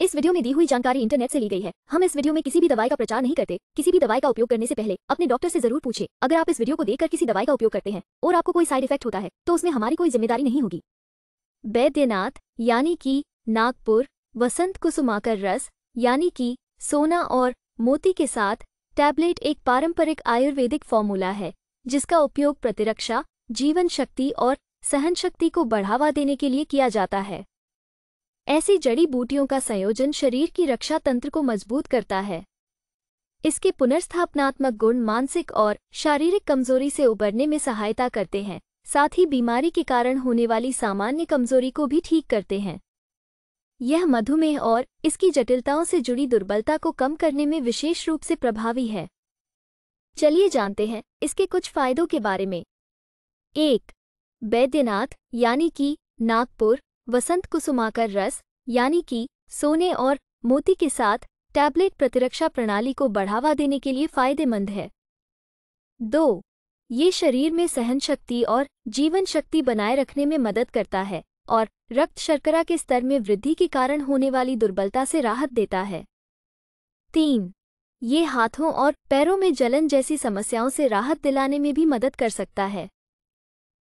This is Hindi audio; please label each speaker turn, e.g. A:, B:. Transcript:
A: इस वीडियो में दी हुई जानकारी इंटरनेट से ली गई है हम इस वीडियो में किसी भी दवाई का प्रचार नहीं करते किसी भी दवाई का उपयोग करने से पहले अपने डॉक्टर से जरूर पूछे अगर आप इस वीडियो को देखकर किसी दवाई का उपयोग करते हैं और आपको कोई साइड इफेक्ट होता है तो उसमें हमारी कोई जिम्मेदारी नहीं होगी वैद्यनाथ यानी कि नागपुर वसंत कुसुमाकर रस यानी कि सोना और मोती के साथ टैबलेट एक पारंपरिक आयुर्वेदिक फॉर्मूला है जिसका उपयोग प्रतिरक्षा जीवन शक्ति और सहन शक्ति को बढ़ावा देने के लिए किया जाता है ऐसी जड़ी बूटियों का संयोजन शरीर की रक्षा तंत्र को मजबूत करता है इसके पुनर्स्थापनात्मक गुण मानसिक और शारीरिक कमजोरी से उबरने में सहायता करते हैं साथ ही बीमारी के कारण होने वाली सामान्य कमजोरी को भी ठीक करते हैं यह मधुमेह और इसकी जटिलताओं से जुड़ी दुर्बलता को कम करने में विशेष रूप से प्रभावी है चलिए जानते हैं इसके कुछ फायदों के बारे में एक बैद्यनाथ यानी कि नागपुर वसंत कुसुमाकर रस यानी कि सोने और मोती के साथ टैबलेट प्रतिरक्षा प्रणाली को बढ़ावा देने के लिए फायदेमंद है दो ये शरीर में सहन शक्ति और जीवन शक्ति बनाए रखने में मदद करता है और रक्त शर्करा के स्तर में वृद्धि के कारण होने वाली दुर्बलता से राहत देता है तीन ये हाथों और पैरों में जलन जैसी समस्याओं से राहत दिलाने में भी मदद कर सकता है